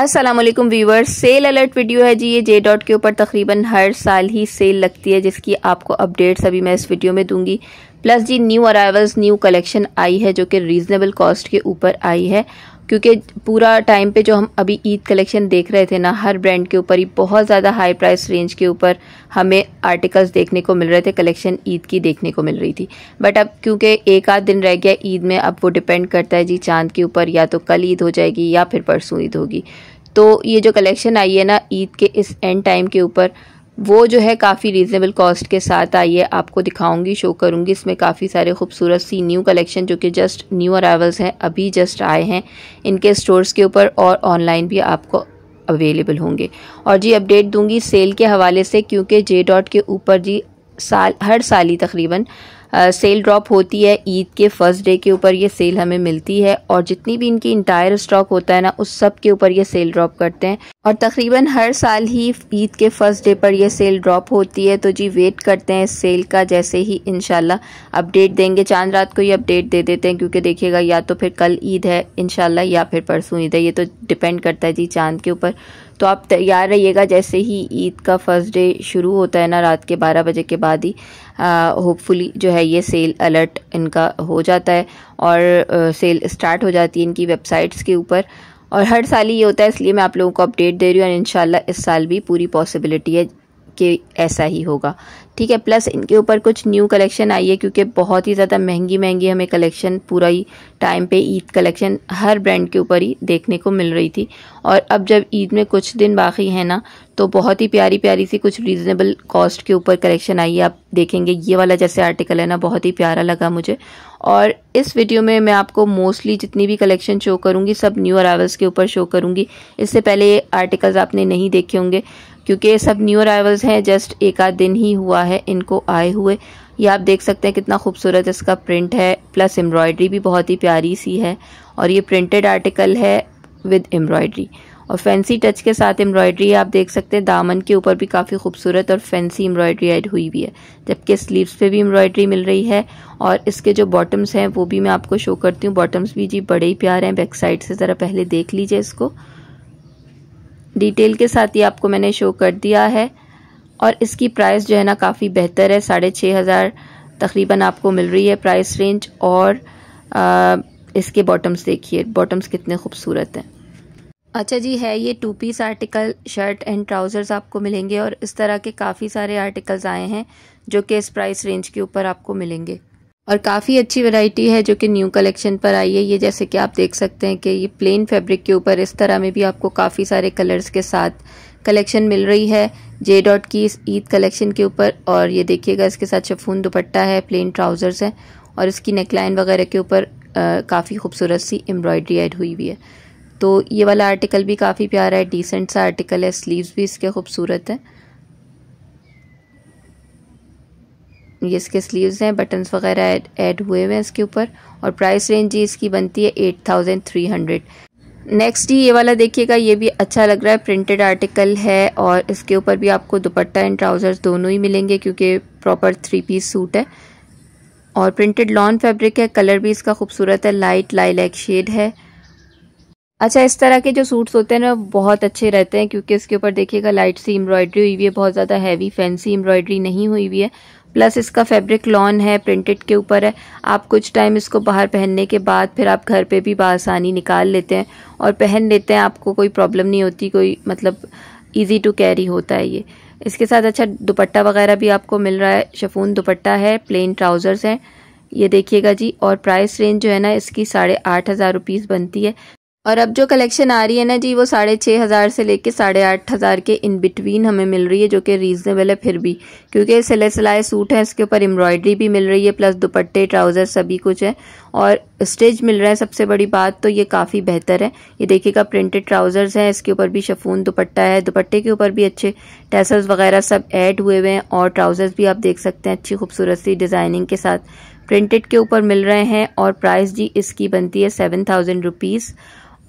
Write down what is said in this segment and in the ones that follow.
Aslam viewer sale alert video है जी ये जे डॉट के ऊपर तकरीबन हर साल ही सेल लगती है जिसकी आपको अपडेट्स अभी मैं इस वीडियो में दूंगी प्लस जी न्यू अराइवल्स न्यू कलेक्शन आई है जो कि रीज़नेबल कॉस्ट के ऊपर आई है क्योंकि पूरा टाइम पे जो हम अभी ईद कलेक्शन देख रहे थे ना हर ब्रांड के ऊपर ही बहुत ज़्यादा हाई प्राइस रेंज के ऊपर हमें आर्टिकल्स देखने को मिल रहे थे कलेक्शन ईद की देखने को मिल रही थी बट अब क्योंकि एक आध दिन रह गया ईद में अब वो डिपेंड करता है जी चांद के ऊपर या तो कल ईद हो जाएगी या फिर परसों ईद होगी तो ये जो कलेक्शन आई है ना ईद के इस एंड टाइम के ऊपर वो जो है काफ़ी रीज़नेबल कॉस्ट के साथ आई है आपको दिखाऊंगी शो करूंगी इसमें काफ़ी सारे खूबसूरत सी न्यू कलेक्शन जो कि जस्ट न्यू अरावल्स हैं अभी जस्ट आए हैं इनके स्टोर्स के ऊपर और ऑनलाइन भी आपको अवेलेबल होंगे और जी अपडेट दूंगी सेल के हवाले से क्योंकि जे डॉट के ऊपर जी साल हर साल ही तकरीबन सेल ड्रॉप होती है ईद के फर्स्ट डे के ऊपर ये सेल हमें मिलती है और जितनी भी इनकी इंटायर स्टॉक होता है ना उस सब के ऊपर ये सेल ड्रॉप करते हैं और तकरीबन हर साल ही ईद के फर्स्ट डे पर यह सेल ड्रॉप होती है तो जी वेट करते हैं सेल का जैसे ही इनशाला अपडेट देंगे चांद रात को ही अपडेट दे देते हैं क्योंकि देखिएगा या तो फिर कल ईद है इनशाला या फिर परसों ईद है ये तो डिपेंड करता है जी चांद के ऊपर तो आप तैयार रहिएगा जैसे ही ईद का फर्स्ट डे शुरू होता है ना रात के बारह बजे के बाद ही होपफुली जो है ये सेल अलर्ट इनका हो जाता है और आ, सेल स्टार्ट हो जाती है इनकी वेबसाइट्स के ऊपर और हर साल ही ये होता है इसलिए मैं आप लोगों को अपडेट दे रही हूँ और इन इस साल भी पूरी पॉसिबिलिटी है कि ऐसा ही होगा ठीक है प्लस इनके ऊपर कुछ न्यू कलेक्शन आई है क्योंकि बहुत ही ज़्यादा महंगी महंगी हमें कलेक्शन पूरा ही टाइम पे ईद कलेक्शन हर ब्रांड के ऊपर ही देखने को मिल रही थी और अब जब ईद में कुछ दिन बाकी है ना तो बहुत ही प्यारी प्यारी सी कुछ रीज़नेबल कॉस्ट के ऊपर कलेक्शन आई है आप देखेंगे ये वाला जैसे आर्टिकल है ना बहुत ही प्यारा लगा मुझे और इस वीडियो में मैं आपको मोस्टली जितनी भी कलेक्शन शो करूँगी सब न्यू अरावल्स के ऊपर शो करूँगी इससे पहले ये आर्टिकल्स आपने नहीं देखे होंगे क्योंकि ये सब न्यू अराइवल्स हैं जस्ट एक आध दिन ही हुआ है इनको आए हुए ये आप देख सकते हैं कितना खूबसूरत इसका प्रिंट है प्लस एम्ब्रॉयडरी भी बहुत ही प्यारी सी है और ये प्रिंटेड आर्टिकल है विद एम्ब्रॉयडरी और फैंसी टच के साथ एम्ब्रॉयडरी आप देख सकते हैं दामन के ऊपर भी काफ़ी खूबसूरत और फैंसी एम्ब्रॉयडरी ऐड हुई हुई है जबकि स्लीव्स पे भी एम्ब्रॉयडरी मिल रही है और इसके जो बॉटम्स हैं वो भी मैं आपको शो करती हूँ बॉटम्स भी जी बड़े ही प्यार हैं बैक साइड से ज़रा पहले देख लीजिए इसको डिटेल के साथ ही आपको मैंने शो कर दिया है और इसकी प्राइस जो है ना काफ़ी बेहतर है साढ़े छः हज़ार तकरीबन आपको मिल रही है प्राइस रेंज और आ, इसके बॉटम्स देखिए बॉटम्स कितने खूबसूरत हैं अच्छा जी है ये two piece article shirt and trousers आपको मिलेंगे और इस तरह के काफ़ी सारे आर्टिकल्स आए हैं जो कि इस प्राइस रेंज के ऊपर आपको मिलेंगे और काफ़ी अच्छी वैरायटी है जो कि न्यू कलेक्शन पर आई है ये जैसे कि आप देख सकते हैं कि ये प्लेन फैब्रिक के ऊपर इस तरह में भी आपको काफ़ी सारे कलर्स के साथ कलेक्शन मिल रही है जे डॉट की इस ईद कलेक्शन के ऊपर और ये देखिएगा इसके साथ शफून दुपट्टा है प्लेन ट्राउज़र्स हैं और इसकी नेकलाइन वगैरह के ऊपर काफ़ी खूबसूरत सी एम्ब्रॉयडरी ऐड हुई हुई है तो ये वाला आर्टिकल भी काफ़ी प्यारा है डिसेंट सा आर्टिकल है स्लीव्स भी इसके खूबसूरत हैं ये इसके स्लीव्स हैं बटन्स वगैरह ऐड हुए हुए हैं इसके ऊपर और प्राइस रेंज जी इसकी बनती है eight thousand three hundred next ही ये वाला देखिएगा ये भी अच्छा लग रहा है प्रिंटेड आर्टिकल है और इसके ऊपर भी आपको दुपट्टा एंड ट्राउज़र्स दोनों ही मिलेंगे क्योंकि प्रॉपर थ्री पीस सूट है और प्रिंटेड लॉन फैब्रिक है कलर भी इसका खूबसूरत है लाइट लाइलैक शेड है अच्छा इस तरह के जो सूट्स होते हैं ना बहुत अच्छे रहते हैं क्योंकि इसके ऊपर देखिएगा लाइट सी एम्ब्रॉयडरी हुई हुई है बहुत ज़्यादा हैवी फैंसी एम्ब्रॉयडरी नहीं हुई हुई है प्लस इसका फैब्रिक लॉन है प्रिंटेड के ऊपर है आप कुछ टाइम इसको बाहर पहनने के बाद फिर आप घर पे भी बासानी निकाल लेते हैं और पहन लेते हैं आपको कोई प्रॉब्लम नहीं होती कोई मतलब ईजी टू कैरी होता है ये इसके साथ अच्छा दुपट्टा वगैरह भी आपको मिल रहा है शफून दुपट्टा है प्लेन ट्राउज़र्स हैं ये देखिएगा जी और प्राइस रेंज जो है ना इसकी साढ़े आठ हज़ार रुपीज़ बनती है और अब जो कलेक्शन आ रही है ना जी वो साढ़े छः हज़ार से लेके साढ़े आठ हज़ार के इन बिटवीन हमें मिल रही है जो कि रीज़नेबल है फिर भी क्योंकि सिले सिलाए सूट है इसके ऊपर एम्ब्रॉयडरी भी मिल रही है प्लस दुपट्टे ट्राउज़र सभी कुछ है और स्टिच मिल रहा है सबसे बड़ी बात तो ये काफ़ी बेहतर है ये देखिएगा प्रिंटेड ट्राउज़र्स हैं इसके ऊपर भी शफून दुपट्टा है दुपट्टे के ऊपर भी अच्छे टैसल्स वगैरह सब ऐड हुए हुए हैं और ट्राउज़र्स भी आप देख सकते हैं अच्छी खूबसूरत सी डिज़ाइनिंग के साथ प्रिंटेड के ऊपर मिल रहे हैं और प्राइस जी इसकी बनती है सेवन थाउजेंड रुपीज़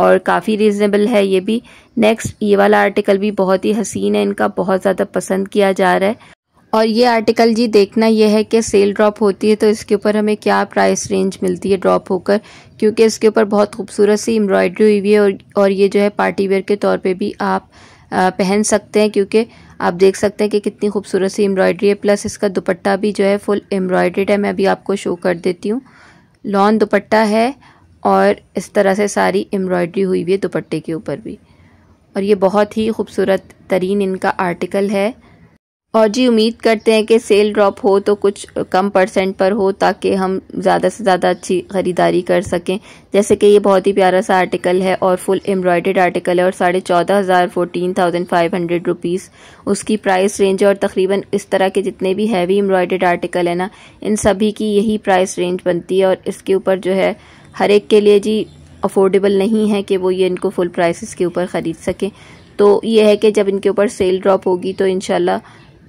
और काफ़ी रीज़नेबल है ये भी नेक्स्ट ये वाला आर्टिकल भी बहुत ही हसीन है इनका बहुत ज़्यादा पसंद किया जा रहा है और ये आर्टिकल जी देखना ये है कि सेल ड्रॉप होती है तो इसके ऊपर हमें क्या प्राइस रेंज मिलती है ड्रॉप होकर क्योंकि इसके ऊपर बहुत खूबसूरत सी एम्ब्रॉयडरी हुई हुई है और और ये जो है पार्टी वेयर के तौर पे भी आप पहन सकते हैं क्योंकि आप देख सकते हैं कि कितनी खूबसूरत सी एम्ब्रॉयडरी है प्लस इसका दुपट्टा भी जो है फुल एम्ब्रॉयड्रेड है मैं अभी आपको शो कर देती हूँ लॉन दुपट्टा है और इस तरह से सारी एम्ब्रॉयड्री हुई हुई है दुपट्टे के ऊपर भी और ये बहुत ही खूबसूरत तरीन इनका आर्टिकल है और जी उम्मीद करते हैं कि सेल ड्रॉप हो तो कुछ कम परसेंट पर हो ताकि हम ज़्यादा से ज़्यादा अच्छी ख़रीदारी कर सकें जैसे कि ये बहुत ही प्यारा सा आर्टिकल है और फुल एम्ब्रॉयडर्ड आर्टिकल है और साढ़े चौदह हज़ार fourteen thousand five hundred rupees उसकी प्राइस रेंज और तकरीबन इस तरह के जितने भी हैवी एम्ब्रॉयडर्ड आर्टिकल है ना इन सभी की यही प्राइस रेंज बनती है और इसके ऊपर जो है हर एक के लिए जी अफोर्डेबल नहीं है कि वो ये इनको फुल प्राइसेस के ऊपर ख़रीद सकें तो ये है कि जब इनके ऊपर सेल ड्रॉप होगी तो इन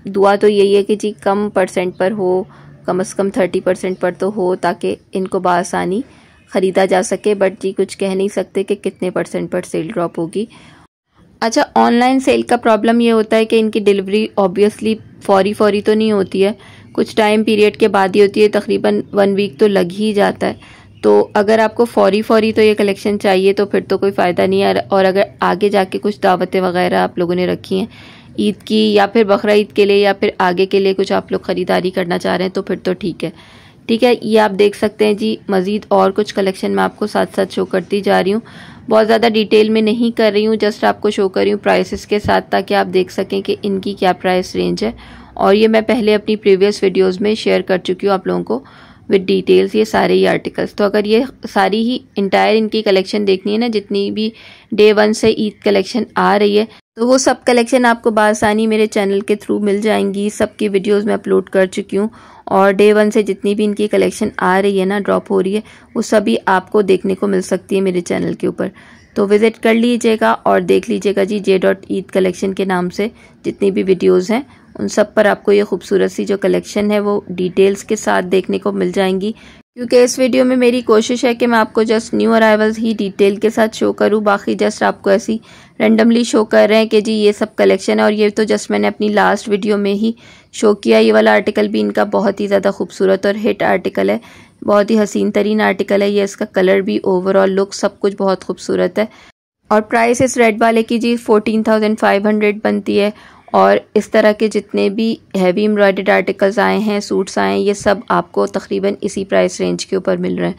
दुआ तो यही है कि जी कम परसेंट पर हो कम से कम थर्टी परसेंट पर तो हो ताकि इनको बसानी ख़रीदा जा सके बट जी कुछ कह नहीं सकते कि कितने परसेंट पर सेल ड्रॉप होगी अच्छा ऑनलाइन सेल का प्रॉब्लम ये होता है कि इनकी डिलीवरी ऑब्वियसली फौरी फौरी तो नहीं होती है कुछ टाइम पीरियड के बाद ही होती है तकरीबन वन वीक तो लग ही जाता है तो अगर आपको फौरी फौरी तो ये कलेक्शन चाहिए तो फिर तो कोई फ़ायदा नहीं है और अगर आगे जाके कुछ दावतें वगैरह आप लोगों ने रखी हैं ईद की या फिर बकरा ईद के लिए या फिर आगे के लिए कुछ आप लोग ख़रीदारी करना चाह रहे हैं तो फिर तो ठीक है ठीक है ये आप देख सकते हैं जी मज़ीद और कुछ कलेक्शन मैं आपको साथ साथ शो करती जा रही हूँ बहुत ज़्यादा डिटेल में नहीं कर रही हूँ जस्ट आपको शो कर रही हूँ प्राइसेस के साथ ताकि आप देख सकें कि इनकी क्या प्राइस रेंज है और ये मैं पहले अपनी प्रीवियस वीडियोस में शेयर कर चुकी हूँ आप लोगों को विद डिटेल्स ये सारे ही आर्टिकल्स तो अगर ये सारी ही इंटायर इनकी कलेक्शन देखनी है ना जितनी भी डे वन से ईद कलेक्शन आ रही है तो वो सब कलेक्शन आपको बासानी मेरे चैनल के थ्रू मिल जाएंगी सबकी वीडियोस मैं अपलोड कर चुकी हूँ और डे वन से जितनी भी इनकी कलेक्शन आ रही है ना ड्रॉप हो रही है वो सभी आपको देखने को मिल सकती है मेरे चैनल के ऊपर तो विज़िट कर लीजिएगा और देख लीजिएगा जी जे डॉट ईद कलेक्शन के नाम से जितनी भी वीडियोज़ हैं उन सब पर आपको ये खूबसूरत सी जो कलेक्शन है वो डिटेल्स के साथ देखने को मिल जाएंगी क्योंकि इस वीडियो में मेरी कोशिश है कि मैं आपको जस्ट न्यू अराइवल्स ही डिटेल के साथ शो करूँ बाकी जस्ट आपको ऐसी रेंडमली शो कर रहे हैं कि जी ये सब कलेक्शन है और ये तो जस्ट मैंने अपनी लास्ट वीडियो में ही शो किया ये वाला आर्टिकल भी इनका बहुत ही ज़्यादा खूबसूरत और हिट आर्टिकल है बहुत ही हसीन तरीन आर्टिकल है ये इसका कलर भी ओवरऑल लुक सब कुछ बहुत खूबसूरत है और प्राइस इस रेड वाले की जी फोर्टीन थाउजेंड फाइव हंड्रेड बनती है और इस तरह के जितने भी हैवी एम्ब्रॉयडर्ड आर्टिकल्स आए हैं सूट्स आए हैं ये सब आपको तकरीबन इसी प्राइस रेंज के ऊपर मिल रहे हैं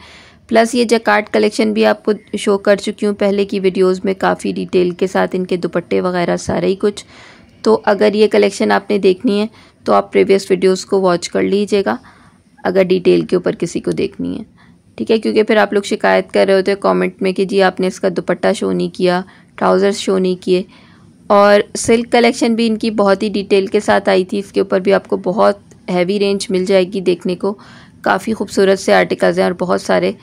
प्लस ये जकार्ड कलेक्शन भी आपको शो कर चुकी हूँ पहले की वीडियोस में काफ़ी डिटेल के साथ इनके दुपट्टे वगैरह सारे ही कुछ तो अगर ये कलेक्शन आपने देखनी है तो आप प्रीवियस वीडियोस को वॉच कर लीजिएगा अगर डिटेल के ऊपर किसी को देखनी है ठीक है क्योंकि फिर आप लोग शिकायत कर रहे होते कॉमेंट कमेंट में कि जी आपने इसका दुपट्टा शो नहीं किया ट्राउज़र्स शो नहीं किए और सिल्क कलेक्शन भी इनकी बहुत ही डिटेल के साथ आई थी इसके ऊपर भी आपको बहुत हैवी रेंज मिल जाएगी देखने को काफ़ी खूबसूरत से आर्टिकल्स हैं और बहुत सारे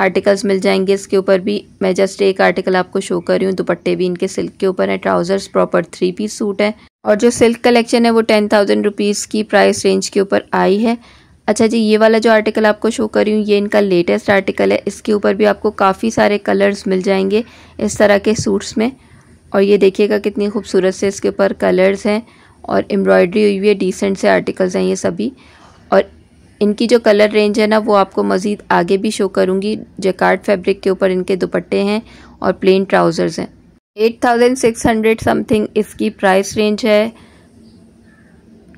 आर्टिकल्स मिल जाएंगे इसके ऊपर भी मैं जस्ट एक आर्टिकल आपको शो कर रही हूँ दुपट्टे भी इनके सिल्क के ऊपर हैं trousers proper three piece suit है और जो सिल्क कलेक्शन है वो टेन थाउजेंड रुपीज़ की प्राइस रेंज के ऊपर आई है अच्छा जी ये वाला जो आर्टिकल आपको शो कर रही हूँ ये इनका लेटेस्ट आर्टिकल है इसके ऊपर भी आपको काफ़ी सारे कलर्स मिल जाएंगे इस तरह के सूट्स में और ये देखिएगा कितनी खूबसूरत से इसके ऊपर कलर्स हैं और एम्ब्रॉयडरी हुई हुई है डिसेंट से आर्टिकल्स हैं ये सभी और इनकी जो कलर रेंज है ना वो आपको मज़ीद आगे भी शो करूँगी जैकार्ड फैब्रिक के ऊपर इनके दुपट्टे हैं और प्लेन ट्राउज़र्स हैं eight thousand six hundred something इसकी प्राइस रेंज है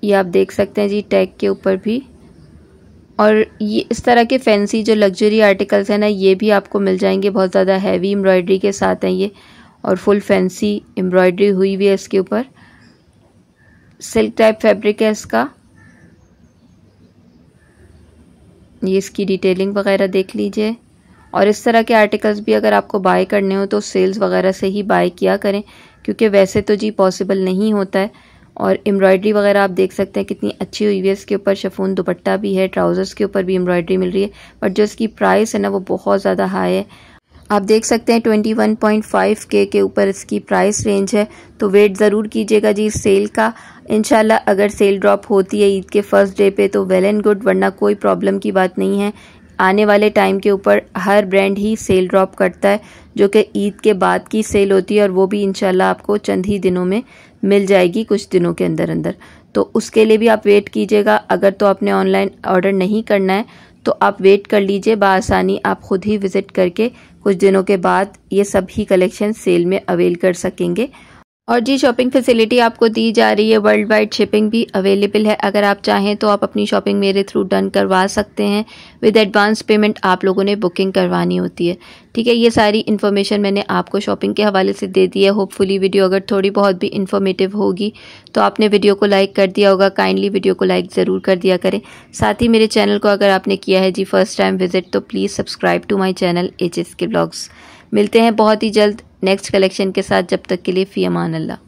ये आप देख सकते हैं जी टैग के ऊपर भी और ये इस तरह के फैंसी जो लग्जरी आर्टिकल्स हैं ना ये भी आपको मिल जाएंगे बहुत ज़्यादा हैवी एम्ब्रॉयडरी के साथ हैं ये और फुल फैंसी एम्ब्रॉयडरी हुई हुई है इसके ऊपर सिल्क टाइप फैब्रिक है इसका ये इसकी डिटेलिंग वगैरह देख लीजिए और इस तरह के आर्टिकल्स भी अगर आपको बाय करने हो तो सेल्स वगैरह से ही बाय किया करें क्योंकि वैसे तो जी पॉसिबल नहीं होता है और एम्ब्रॉयडरी वगैरह आप देख सकते हैं कितनी अच्छी हुई है इसके ऊपर शफून दुपट्टा भी है ट्राउज़र्स के ऊपर भी एम्ब्रॉयडरी मिल रही है बट जो इसकी प्राइस है ना वो बहुत ज़्यादा हाई है आप देख सकते हैं 21.5 के के ऊपर इसकी प्राइस रेंज है तो वेट ज़रूर कीजिएगा जी सेल का इनशाला अगर सेल ड्रॉप होती है ईद के फर्स्ट डे पे तो वेल एंड गुड वरना कोई प्रॉब्लम की बात नहीं है आने वाले टाइम के ऊपर हर ब्रांड ही सेल ड्रॉप करता है जो कि ईद के बाद की सेल होती है और वो भी इनशाला आपको चंद ही दिनों में मिल जाएगी कुछ दिनों के अंदर अंदर तो उसके लिए भी आप वेट कीजिएगा अगर तो आपने ऑनलाइन ऑर्डर नहीं करना है तो आप वेट कर लीजिए बसानी आप खुद ही विज़िट करके कुछ दिनों के बाद ये सभी कलेक्शन सेल में अवेल कर सकेंगे और जी शॉपिंग फैसिलिटी आपको दी जा रही है वर्ल्ड वाइड शिपिंग भी अवेलेबल है अगर आप चाहें तो आप अपनी शॉपिंग मेरे थ्रू डन करवा सकते हैं विद एडवांस पेमेंट आप लोगों ने बुकिंग करवानी होती है ठीक है ये सारी इन्फॉर्मेशन मैंने आपको शॉपिंग के हवाले से दे दी है होपफुली वीडियो अगर थोड़ी बहुत भी इन्फॉर्मेटिव होगी तो आपने वीडियो को लाइक कर दिया होगा काइंडली वीडियो को लाइक ज़रूर कर दिया करें साथ ही मेरे चैनल को अगर आपने किया है जी फर्स्ट टाइम विज़िट तो please subscribe to my channel H K blogs मिलते हैं बहुत ही जल्द नेक्स्ट कलेक्शन के साथ जब तक के लिए फ़ी अमान अल्लाह